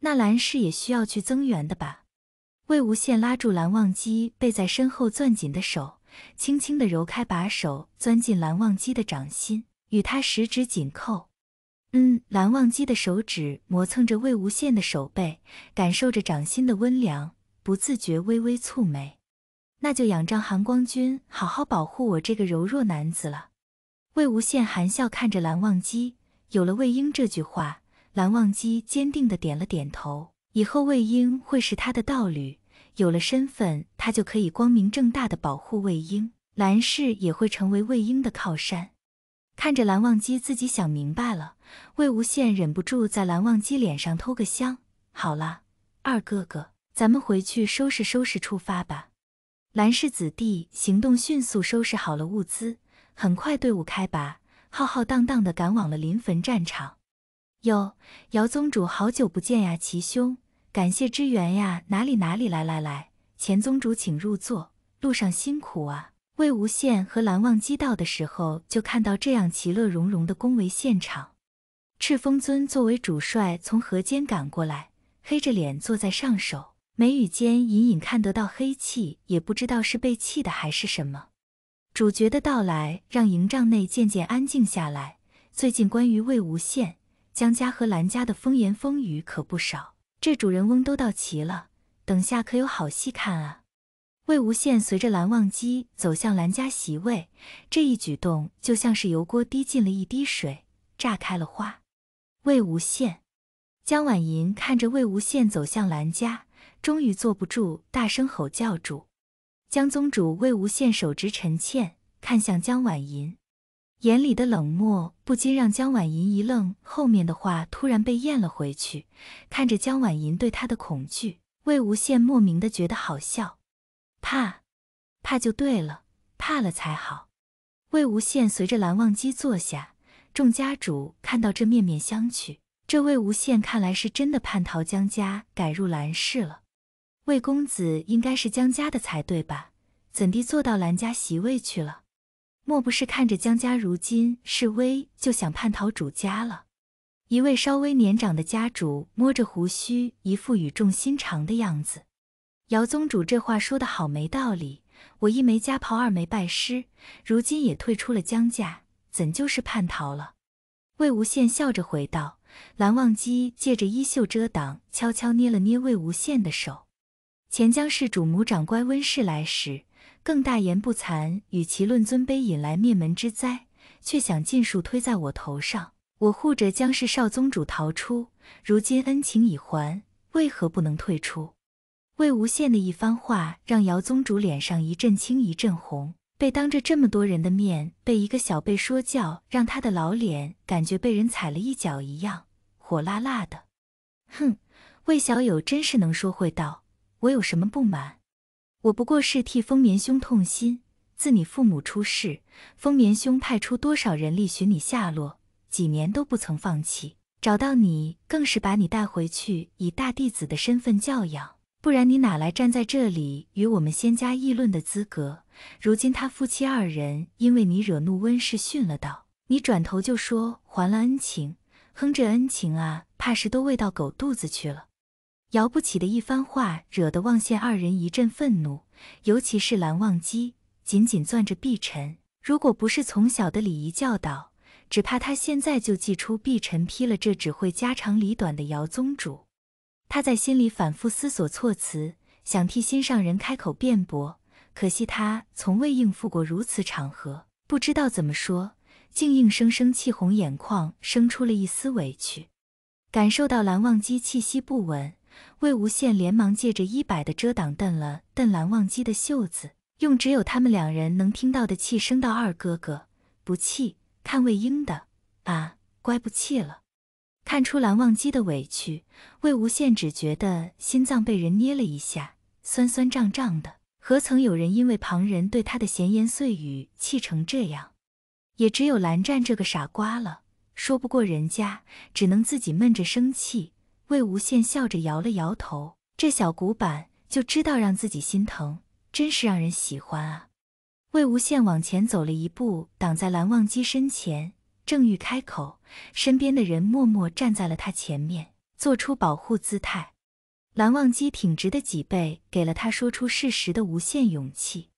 那蓝氏也需要去增援的吧？魏无羡拉住蓝忘机背在身后攥紧的手，轻轻地揉开把手，钻进蓝忘机的掌心，与他十指紧扣。嗯，蓝忘机的手指磨蹭着魏无羡的手背，感受着掌心的温凉，不自觉微微蹙眉。那就仰仗寒光君好好保护我这个柔弱男子了。魏无羡含笑看着蓝忘机，有了魏婴这句话。蓝忘机坚定的点了点头，以后魏婴会是他的道侣，有了身份，他就可以光明正大的保护魏婴，蓝氏也会成为魏婴的靠山。看着蓝忘机自己想明白了，魏无羡忍不住在蓝忘机脸上偷个香。好了，二哥哥，咱们回去收拾收拾，出发吧。蓝氏子弟行动迅速，收拾好了物资，很快队伍开拔，浩浩荡荡的赶往了临汾战场。哟，姚宗主，好久不见呀！齐兄，感谢支援呀！哪里哪里，来来来，钱宗主请入座，路上辛苦啊！魏无羡和蓝忘机到的时候，就看到这样其乐融融的恭维现场。赤峰尊作为主帅，从河间赶过来，黑着脸坐在上首，眉宇间隐隐看得到黑气，也不知道是被气的还是什么。主角的到来，让营帐内渐渐安静下来。最近关于魏无羡。江家和兰家的风言风语可不少，这主人翁都到齐了，等下可有好戏看啊！魏无羡随着蓝忘机走向兰家席位，这一举动就像是油锅滴进了一滴水，炸开了花。魏无羡，江晚吟看着魏无羡走向兰家，终于坐不住，大声吼叫住：“江宗主！”魏无羡手执陈倩，看向江晚吟。眼里的冷漠不禁让江婉莹一愣，后面的话突然被咽了回去。看着江婉莹对他的恐惧，魏无羡莫名的觉得好笑。怕，怕就对了，怕了才好。魏无羡随着蓝忘机坐下，众家主看到这面面相觑。这魏无羡看来是真的叛逃江家，改入蓝氏了。魏公子应该是江家的才对吧？怎地坐到蓝家席位去了？莫不是看着江家如今势微，就想叛逃主家了？一位稍微年长的家主摸着胡须，一副语重心长的样子。姚宗主这话说得好没道理，我一没家袍，二没拜师，如今也退出了江家，怎就是叛逃了？魏无羡笑着回道。蓝忘机借着衣袖遮挡，悄悄捏了捏魏无羡的手。钱江市主母长官温氏来时。更大言不惭，与其论尊卑，引来灭门之灾，却想尽数推在我头上。我护着江氏少宗主逃出，如今恩情已还，为何不能退出？魏无羡的一番话让姚宗主脸上一阵青一阵红，被当着这么多人的面被一个小辈说教，让他的老脸感觉被人踩了一脚一样，火辣辣的。哼，魏小友真是能说会道，我有什么不满？我不过是替丰眠兄痛心。自你父母出事，丰眠兄派出多少人力寻你下落，几年都不曾放弃。找到你，更是把你带回去，以大弟子的身份教养。不然你哪来站在这里与我们仙家议论的资格？如今他夫妻二人因为你惹怒温氏，训了道，你转头就说还了恩情。哼，这恩情啊，怕是都喂到狗肚子去了。姚不起的一番话惹得望羡二人一阵愤怒，尤其是蓝忘机紧紧攥着碧晨，如果不是从小的礼仪教导，只怕他现在就祭出碧晨劈了这只会家长里短的姚宗主。他在心里反复思索措辞，想替心上人开口辩驳，可惜他从未应付过如此场合，不知道怎么说，竟硬生生气红眼眶，生出了一丝委屈。感受到蓝忘机气息不稳。魏无羡连忙借着衣摆的遮挡，瞪了瞪蓝忘机的袖子，用只有他们两人能听到的气声道：“二哥哥，不气，看魏婴的啊，乖，不气了。”看出蓝忘机的委屈，魏无羡只觉得心脏被人捏了一下，酸酸胀胀的。何曾有人因为旁人对他的闲言碎语气成这样？也只有蓝湛这个傻瓜了，说不过人家，只能自己闷着生气。魏无羡笑着摇了摇头，这小古板就知道让自己心疼，真是让人喜欢啊！魏无羡往前走了一步，挡在蓝忘机身前，正欲开口，身边的人默默站在了他前面，做出保护姿态。蓝忘机挺直的脊背给了他说出事实的无限勇气。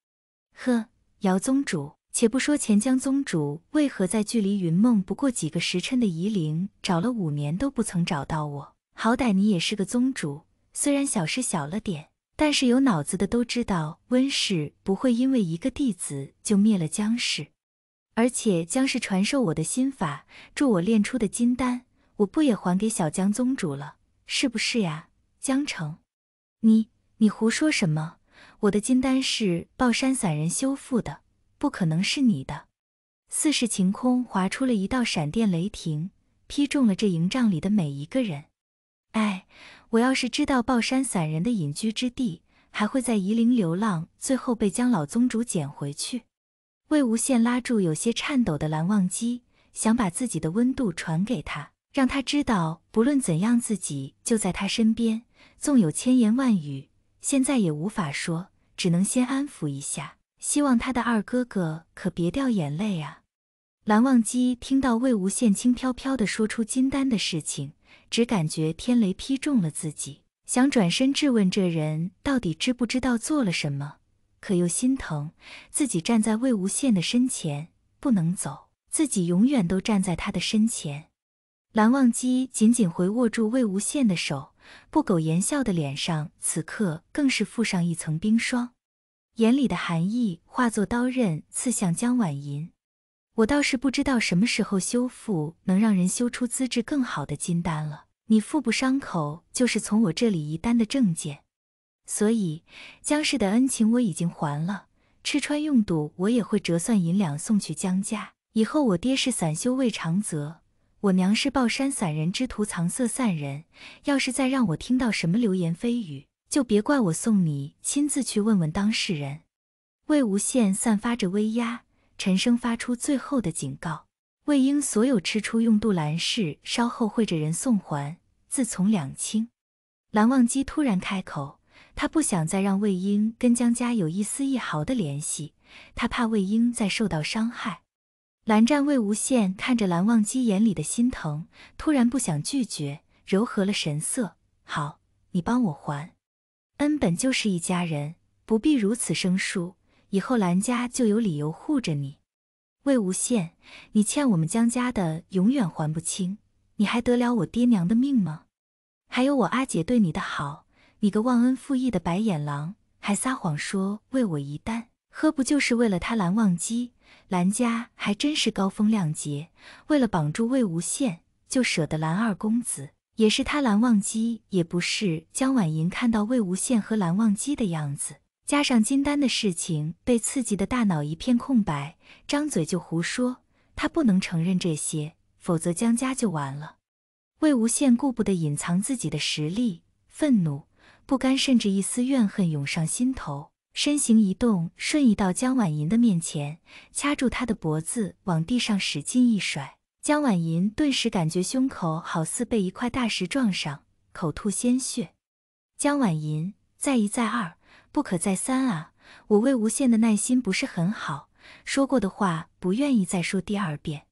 呵，姚宗主，且不说钱江宗主为何在距离云梦不过几个时辰的夷陵找了五年都不曾找到我。好歹你也是个宗主，虽然小事小了点，但是有脑子的都知道，温氏不会因为一个弟子就灭了江氏。而且江氏传授我的心法，助我练出的金丹，我不也还给小江宗主了？是不是呀，江城？你你胡说什么？我的金丹是抱山散人修复的，不可能是你的。四是晴空划出了一道闪电，雷霆劈中了这营帐里的每一个人。哎，我要是知道抱山散人的隐居之地，还会在夷陵流浪，最后被江老宗主捡回去。魏无羡拉住有些颤抖的蓝忘机，想把自己的温度传给他，让他知道，不论怎样，自己就在他身边。纵有千言万语，现在也无法说，只能先安抚一下，希望他的二哥哥可别掉眼泪啊。蓝忘机听到魏无羡轻飘飘的说出金丹的事情。只感觉天雷劈中了自己，想转身质问这人到底知不知道做了什么，可又心疼自己站在魏无羡的身前不能走，自己永远都站在他的身前。蓝忘机紧紧回握住魏无羡的手，不苟言笑的脸上此刻更是附上一层冰霜，眼里的寒意化作刀刃刺向江婉莹。我倒是不知道什么时候修复能让人修出资质更好的金丹了。你腹部伤口就是从我这里移丹的证件，所以江氏的恩情我已经还了，吃穿用度我也会折算银两送去江家。以后我爹是散修魏长泽，我娘是抱山散人之徒藏色散人，要是再让我听到什么流言蜚语，就别怪我送你亲自去问问当事人。魏无羡散发着威压。陈升发出最后的警告：“魏婴，所有吃出用杜兰氏，稍后会着人送还，自从两清。”蓝忘机突然开口：“他不想再让魏婴跟江家有一丝一毫的联系，他怕魏婴再受到伤害。”蓝湛、魏无羡看着蓝忘机眼里的心疼，突然不想拒绝，柔和了神色：“好，你帮我还，恩本就是一家人，不必如此生疏。”以后兰家就有理由护着你，魏无羡，你欠我们江家的永远还不清，你还得了我爹娘的命吗？还有我阿姐对你的好，你个忘恩负义的白眼狼，还撒谎说为我一丹喝，不就是为了他蓝忘机？兰家还真是高风亮节，为了绑住魏无羡，就舍得蓝二公子，也是他蓝忘机，也不是江婉莹看到魏无羡和蓝忘机的样子。加上金丹的事情，被刺激的大脑一片空白，张嘴就胡说。他不能承认这些，否则江家就完了。魏无羡顾不得隐藏自己的实力，愤怒、不甘，甚至一丝怨恨涌上心头，身形一动，瞬移到江婉银的面前，掐住他的脖子，往地上使劲一甩。江婉银顿时感觉胸口好似被一块大石撞上，口吐鲜血。江婉银，再一再二。不可再三啊！我魏无羡的耐心不是很好，说过的话不愿意再说第二遍。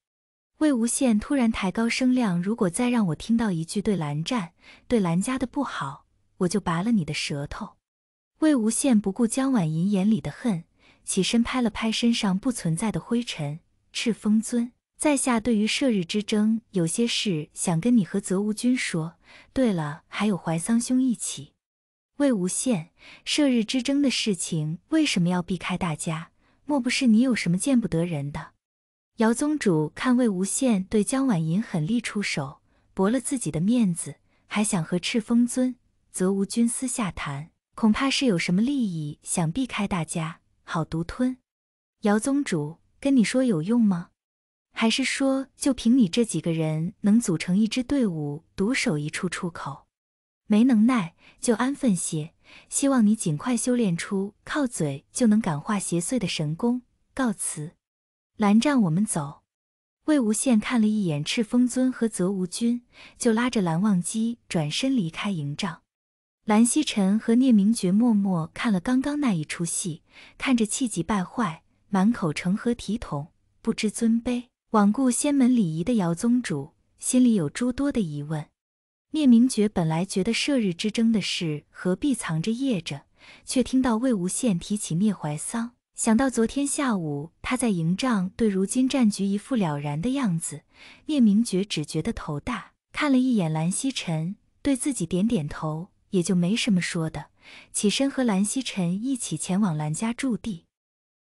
魏无羡突然抬高声量：“如果再让我听到一句对蓝湛、对蓝家的不好，我就拔了你的舌头！”魏无羡不顾江婉莹眼里的恨，起身拍了拍身上不存在的灰尘。赤峰尊，在下对于射日之争有些事想跟你和泽芜君说。对了，还有怀桑兄一起。魏无羡，射日之争的事情为什么要避开大家？莫不是你有什么见不得人的？姚宗主看魏无羡对江婉莹狠厉出手，驳了自己的面子，还想和赤峰尊、泽无君私下谈，恐怕是有什么利益想避开大家，好独吞。姚宗主跟你说有用吗？还是说就凭你这几个人能组成一支队伍，独守一处出口？没能耐就安分些，希望你尽快修炼出靠嘴就能感化邪祟的神功。告辞，蓝湛，我们走。魏无羡看了一眼赤峰尊和泽无君，就拉着蓝忘机转身离开营帐。蓝曦臣和聂明觉默默看了刚刚那一出戏，看着气急败坏、满口成何体统、不知尊卑、罔顾仙门礼仪的姚宗主，心里有诸多的疑问。聂明觉本来觉得射日之争的事何必藏着掖着，却听到魏无羡提起聂怀桑，想到昨天下午他在营帐对如今战局一副了然的样子，聂明觉只觉得头大，看了一眼蓝曦臣，对自己点点头，也就没什么说的，起身和蓝曦臣一起前往蓝家驻地。